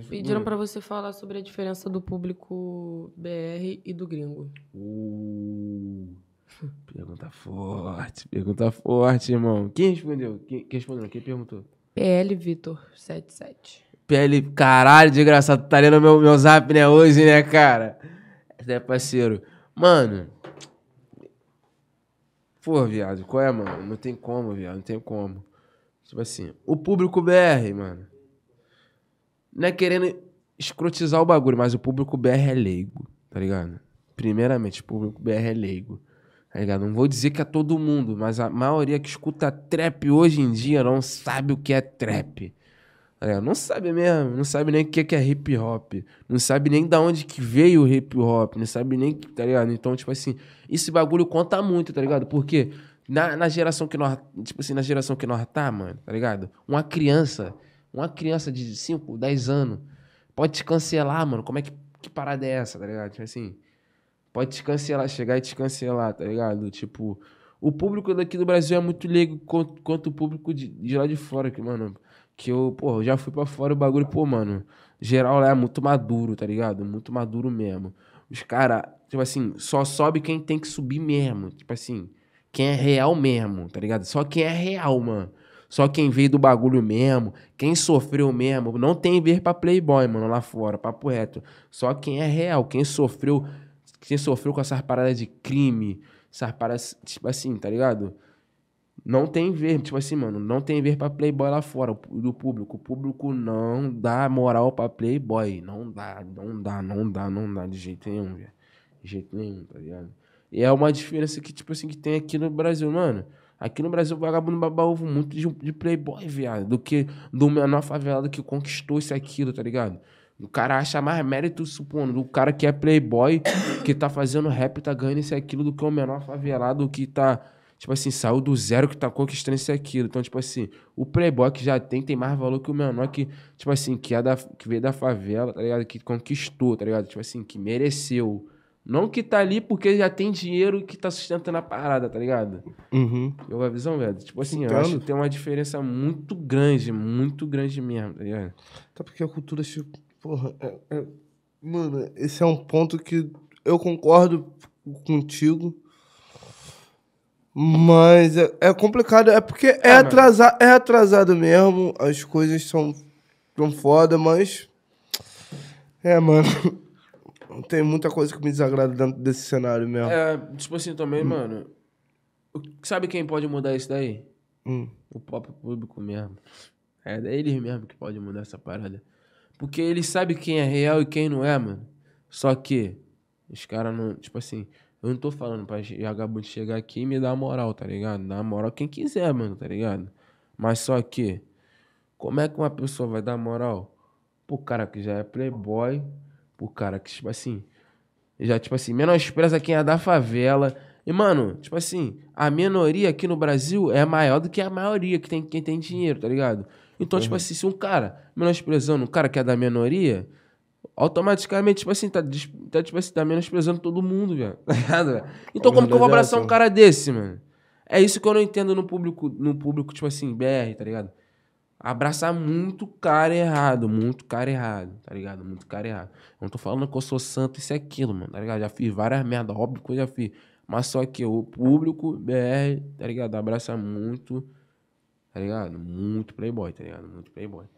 É Pediram para você falar sobre a diferença do público BR e do gringo. Uh, pergunta forte, pergunta forte, irmão. Quem respondeu? Quem, quem respondeu? Quem perguntou? PL Vitor 77. PL, caralho, desgraçado, tá lendo meu, meu zap, né, hoje, né, cara? É, parceiro. Mano, Pô, viado, qual é, mano? Não tem como, viado, não tem como. Tipo assim, o público BR, mano não é querendo escrotizar o bagulho, mas o público BR é leigo, tá ligado? Primeiramente, o público BR é leigo. Tá ligado? Não vou dizer que é todo mundo, mas a maioria que escuta trap hoje em dia não sabe o que é trap. Tá ligado? Não sabe mesmo, não sabe nem o que é hip hop, não sabe nem da onde que veio o hip hop, não sabe nem, tá ligado? Então, tipo assim, esse bagulho conta muito, tá ligado? Porque na, na geração que nós, tipo assim, na geração que nós tá, mano, tá ligado? Uma criança uma criança de 5, 10 anos pode te cancelar, mano. Como é que, que parada é essa, tá ligado? Tipo assim, pode te cancelar, chegar e te cancelar, tá ligado? Tipo, o público daqui do Brasil é muito leigo quanto, quanto o público de, de lá de fora, que, mano, que eu, pô, eu já fui para fora o bagulho, pô, mano, geral lá é muito maduro, tá ligado? Muito maduro mesmo. Os caras, tipo assim, só sobe quem tem que subir mesmo. Tipo assim, quem é real mesmo, tá ligado? Só quem é real, mano. Só quem veio do bagulho mesmo, quem sofreu mesmo, não tem ver pra playboy, mano, lá fora, papo reto. Só quem é real, quem sofreu, quem sofreu com essas paradas de crime, essas paradas, tipo assim, tá ligado? Não tem ver, tipo assim, mano, não tem ver pra playboy lá fora, do público. O público não dá moral pra playboy. Não dá, não dá, não dá, não dá de jeito nenhum, velho. De jeito nenhum, tá ligado? E é uma diferença que, tipo assim, que tem aqui no Brasil, mano. Aqui no Brasil, o vagabundo baba ovo muito de, de playboy, viado. Do que do menor favelado que conquistou isso aquilo, tá ligado? O cara acha mais mérito, supondo, do cara que é playboy, que tá fazendo rap, tá ganhando isso aquilo, do que o menor favelado que tá, tipo assim, saiu do zero, que tá conquistando isso aquilo. Então, tipo assim, o playboy que já tem, tem mais valor que o menor que, tipo assim, que, é da, que veio da favela, tá ligado? Que conquistou, tá ligado? Tipo assim, que mereceu. Não que tá ali porque já tem dinheiro que tá sustentando a parada, tá ligado? Uhum. Eu é a visão, velho. Tipo assim, eu acho que tem uma diferença muito grande, muito grande mesmo, tá ligado? Tá porque a cultura, tipo, porra, é, é... mano, esse é um ponto que eu concordo contigo. Mas é, é complicado, é porque é, é ah, atrasado, é atrasado mesmo, as coisas são tão foda, mas. É, mano tem muita coisa que me desagrada dentro desse cenário mesmo. É, tipo assim também, hum. mano. Sabe quem pode mudar isso daí? Hum. O próprio público mesmo. É, é eles mesmo que podem mudar essa parada. Porque eles sabem quem é real e quem não é, mano. Só que os caras não. Tipo assim, eu não tô falando pra vagabundo chegar aqui e me dar moral, tá ligado? Dar moral quem quiser, mano, tá ligado? Mas só que, como é que uma pessoa vai dar moral pro cara que já é playboy, o cara que, tipo assim, já, tipo assim, menospreza quem é da favela. E, mano, tipo assim, a minoria aqui no Brasil é maior do que a maioria que tem, quem tem dinheiro, tá ligado? Então, tipo uhum. tipo assim, se um cara menosprezando um cara que é da minoria, automaticamente, tipo assim, tá, tá tipo assim, tá menosprezando todo mundo, velho. Tá então, como que eu vou abraçar um cara desse, mano? É isso que eu não entendo no público, no público, tipo assim, BR, tá ligado? abraçar muito cara errado, muito cara errado, tá ligado? Muito cara errado. Eu não tô falando que eu sou santo, isso é aquilo, mano, tá ligado? Já fiz várias merda, óbvio que eu já fiz. Mas só que o público BR, tá ligado? Abraça muito, tá ligado? Muito playboy, tá ligado? Muito playboy.